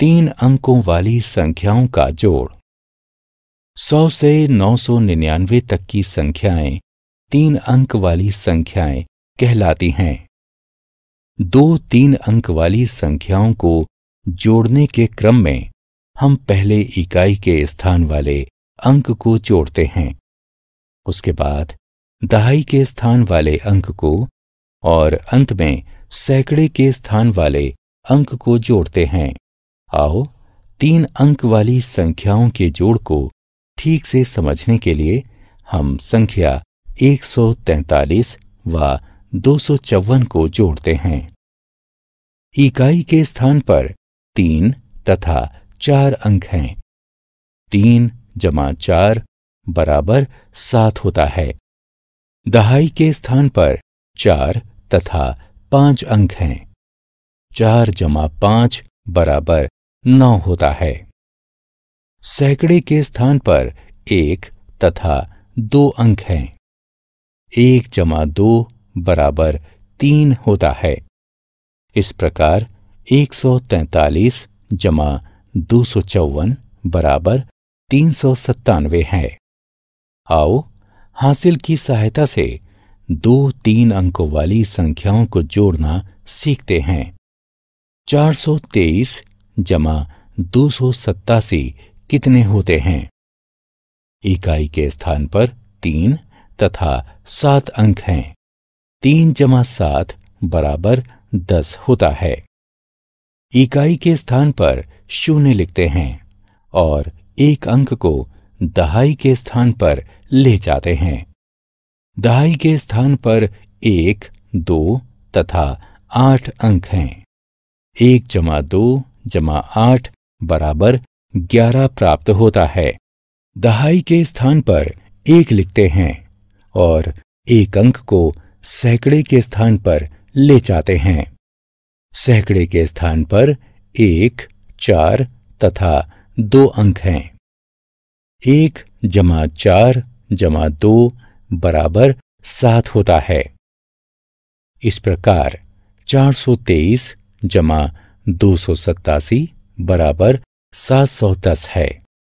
तीन अंकों वाली संख्याओं का जोड़ सौ से नौ सौ निन्यानवे तक की संख्याएं तीन अंक वाली संख्याएं कहलाती हैं दो तीन अंक वाली संख्याओं को जोड़ने के क्रम में हम पहले इकाई के स्थान वाले अंक को जोड़ते हैं उसके बाद दहाई के स्थान वाले अंक को और अंत में सैकड़े के स्थान वाले अंक को जोड़ते हैं आओ तीन अंक वाली संख्याओं के जोड़ को ठीक से समझने के लिए हम संख्या 143 व दो को जोड़ते हैं इकाई के स्थान पर तीन तथा चार अंक हैं तीन जमा चार बराबर सात होता है दहाई के स्थान पर चार तथा पांच अंक हैं चार जमा पांच बराबर न होता है सैकड़े के स्थान पर एक तथा दो अंक हैं एक जमा दो बराबर तीन होता है इस प्रकार 143 जमा दो सौ चौवन बराबर तीन सौ सत्तानवे है आओ हासिल की सहायता से दो तीन अंकों वाली संख्याओं को जोड़ना सीखते हैं 423 जमा दो सौ सत्तासी कितने होते हैं इकाई के स्थान पर तीन तथा सात अंक हैं तीन जमा सात बराबर दस होता है इकाई के स्थान पर शून्य लिखते हैं और एक अंक को दहाई के स्थान पर ले जाते हैं दहाई के स्थान पर एक दो तथा आठ अंक हैं एक जमा दो जमा आठ बराबर ग्यारह प्राप्त होता है दहाई के स्थान पर एक लिखते हैं और एक अंक को सैकड़े के स्थान पर ले जाते हैं सैकड़े के स्थान पर एक चार तथा दो अंक हैं एक जमा चार जमा दो बराबर सात होता है इस प्रकार 423 जमा दो सौ सत्तासी बराबर सात सौ दस है